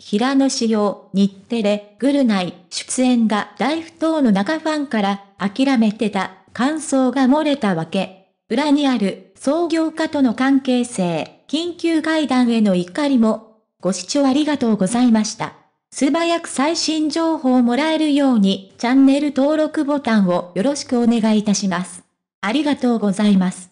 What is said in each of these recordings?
平野紫耀、日テレ、グルナイ、出演が大不当の中ファンから、諦めてた、感想が漏れたわけ。裏にある、創業家との関係性、緊急会談への怒りも、ご視聴ありがとうございました。素早く最新情報をもらえるように、チャンネル登録ボタンをよろしくお願いいたします。ありがとうございます。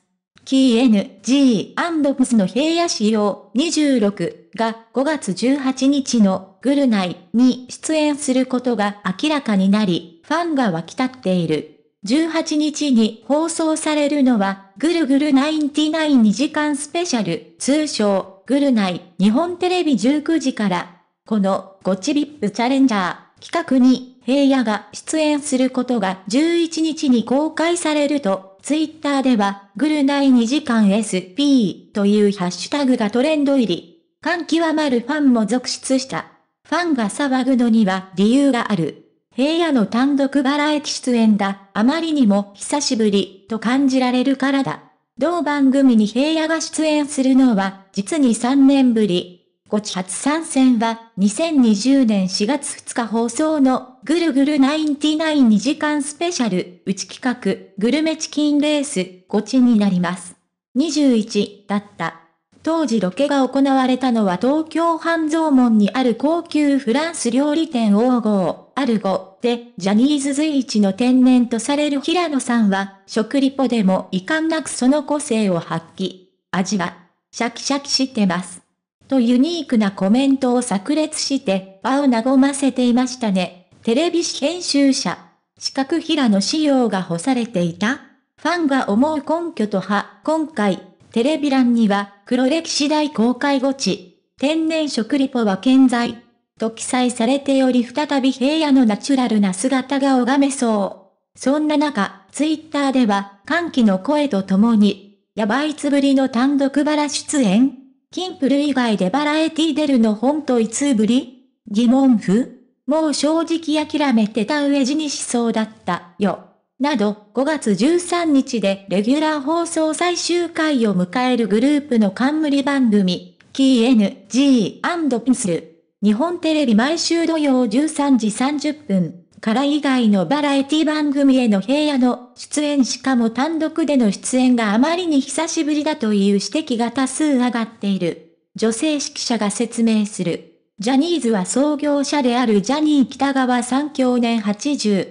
KNG&PS の平野仕様26が5月18日のグルナイに出演することが明らかになり、ファンが沸き立っている。18日に放送されるのは、ぐるぐる992時間スペシャル、通称、ぐるナイ、日本テレビ19時から、この、ゴチビップチャレンジャー企画に、平野が出演することが11日に公開されると、ツイッターでは、グルナイ2時間 SP というハッシュタグがトレンド入り。感極まるファンも続出した。ファンが騒ぐのには理由がある。平野の単独バラエティ出演だ。あまりにも久しぶりと感じられるからだ。同番組に平野が出演するのは、実に3年ぶり。ゴち初参戦は2020年4月2日放送のぐるぐる992時間スペシャルうち企画グルメチキンレースゴちになります。21だった。当時ロケが行われたのは東京半蔵門にある高級フランス料理店王号アルゴでジャニーズ随一の天然とされる平野さんは食リポでも遺憾なくその個性を発揮。味はシャキシャキしてます。とユニークなコメントを炸裂して場を和ませていましたね。テレビ編集者、四角平の仕様が干されていたファンが思う根拠とは、今回、テレビ欄には、黒歴史大公開ご地、天然食リポは健在、と記載されており再び平野のナチュラルな姿が拝めそう。そんな中、ツイッターでは、歓喜の声とともに、やばいつぶりの単独バラ出演キンプル以外でバラエティ出るの本当いつぶり疑問符もう正直諦めてた上地にしそうだったよ。など、5月13日でレギュラー放送最終回を迎えるグループの冠番組、KNG& ピン s l 日本テレビ毎週土曜13時30分。から以外のバラエティ番組への平野の出演しかも単独での出演があまりに久しぶりだという指摘が多数上がっている。女性指揮者が説明する。ジャニーズは創業者であるジャニー北川三ん去年87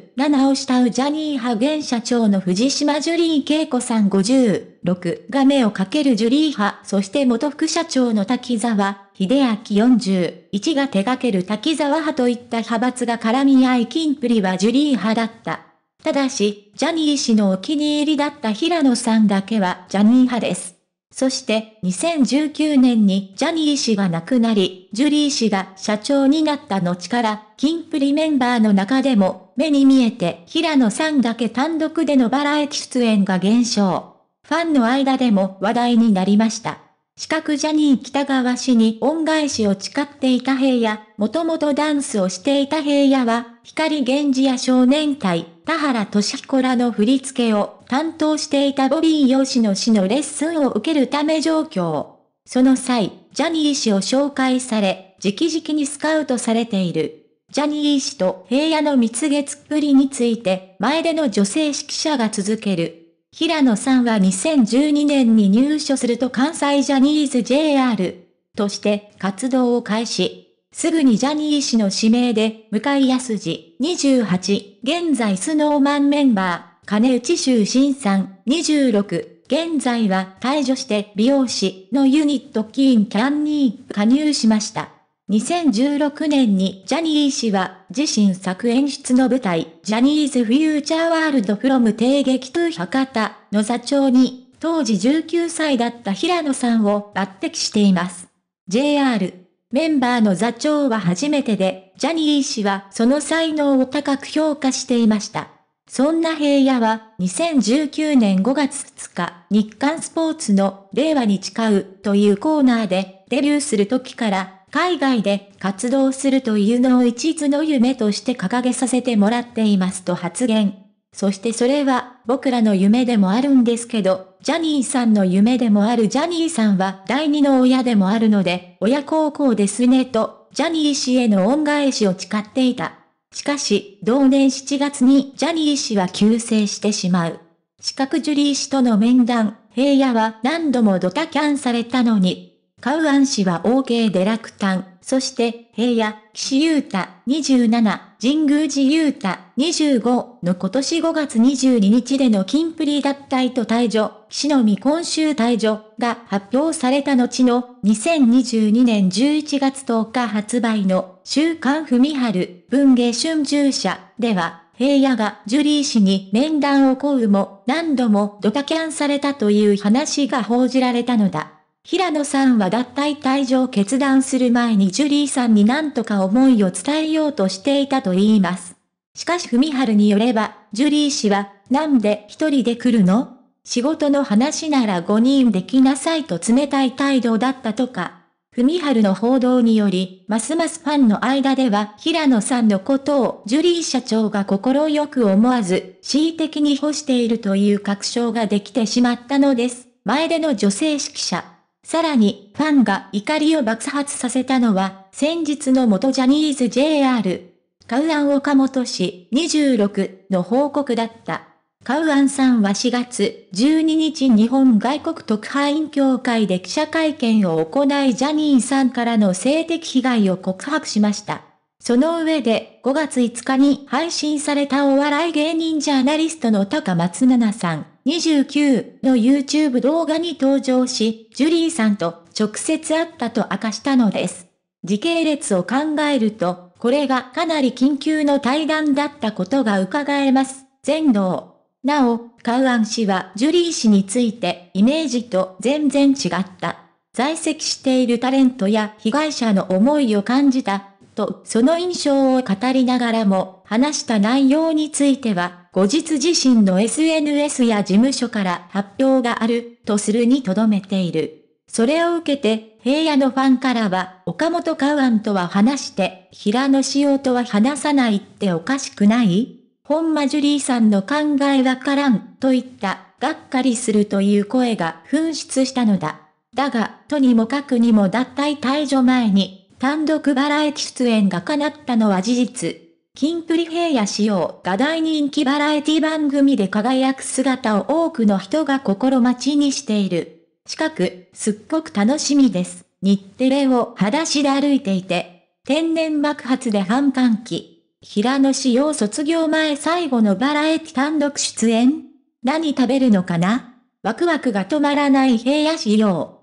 を慕うジャニー派現社長の藤島ジュリー恵子さん56が目をかけるジュリー派、そして元副社長の滝沢秀明41が手掛ける滝沢派といった派閥が絡み合い金プリはジュリー派だった。ただし、ジャニー氏のお気に入りだった平野さんだけはジャニー派です。そして、2019年にジャニー氏が亡くなり、ジュリー氏が社長になった後から、金プリメンバーの中でも、目に見えて平野さんだけ単独でのバラエティ出演が減少。ファンの間でも話題になりました。四角ジャニー北川氏に恩返しを誓っていた平野、もともとダンスをしていた平野は、光源氏や少年隊、田原俊彦らの振り付けを担当していたボビー吉野氏のレッスンを受けるため状況。その際、ジャニー氏を紹介され、直々にスカウトされている。ジャニー氏と平野の蜜月っぷりについて、前での女性指揮者が続ける。平野さんは2012年に入所すると関西ジャニーズ JR として活動を開始。すぐにジャニー氏の指名で、向井康二、28、現在スノーマンメンバー、金内修新さん、26、現在は退場して美容師のユニットキーンキャンに加入しました。2016年にジャニー氏は自身作演出の舞台、ジャニーズフューチャーワールドフロム帝劇通博多の座長に、当時19歳だった平野さんを抜擢しています。JR メンバーの座長は初めてで、ジャニー氏はその才能を高く評価していました。そんな平野は、2019年5月2日、日刊スポーツの令和に誓うというコーナーで、デビューする時から、海外で活動するというのを一途の夢として掲げさせてもらっていますと発言。そしてそれは僕らの夢でもあるんですけど、ジャニーさんの夢でもあるジャニーさんは第二の親でもあるので、親孝行ですねと、ジャニー氏への恩返しを誓っていた。しかし、同年7月にジャニー氏は急逝してしまう。四角ジュリー氏との面談、平野は何度もドタキャンされたのに、カウアン氏は OK デラクタン、そして平野、岸優太27、神宮寺優太25の今年5月22日での金プリ脱退と退場、岸のみ今週退場が発表された後の2022年11月10日発売の週刊文春文芸春秋社では平野がジュリー氏に面談を請うも何度もドタキャンされたという話が報じられたのだ。平野さんは脱退退場を決断する前にジュリーさんに何とか思いを伝えようとしていたと言います。しかし文春によれば、ジュリー氏は、なんで一人で来るの仕事の話なら5人で来なさいと冷たい態度だったとか。文春の報道により、ますますファンの間では平野さんのことをジュリー社長が心よく思わず、恣意的に干しているという確証ができてしまったのです。前での女性指揮者。さらに、ファンが怒りを爆発させたのは、先日の元ジャニーズ JR、カウアン岡本氏26の報告だった。カウアンさんは4月12日日本外国特派員協会で記者会見を行いジャニーさんからの性的被害を告白しました。その上で5月5日に配信されたお笑い芸人ジャーナリストの高松菜奈さん。29の YouTube 動画に登場し、ジュリーさんと直接会ったと明かしたのです。時系列を考えると、これがかなり緊急の対談だったことが伺えます。全能。なお、カウアン氏はジュリー氏についてイメージと全然違った。在籍しているタレントや被害者の思いを感じたとその印象を語りながらも、話した内容については、後日自身の SNS や事務所から発表がある、とするにとどめている。それを受けて、平野のファンからは、岡本カウアンとは話して、平野仕様とは話さないっておかしくない本間ジュリーさんの考えわからん、といった、がっかりするという声が噴出したのだ。だが、とにもかくにも脱退退場前に、単独バラエティ出演が叶ったのは事実。キンプリ平野仕様が大人気バラエティ番組で輝く姿を多くの人が心待ちにしている。近く、すっごく楽しみです。日テレを裸足で歩いていて、天然爆発で反感期。平野仕様卒業前最後のバラエティ単独出演何食べるのかなワクワクが止まらない平野仕様。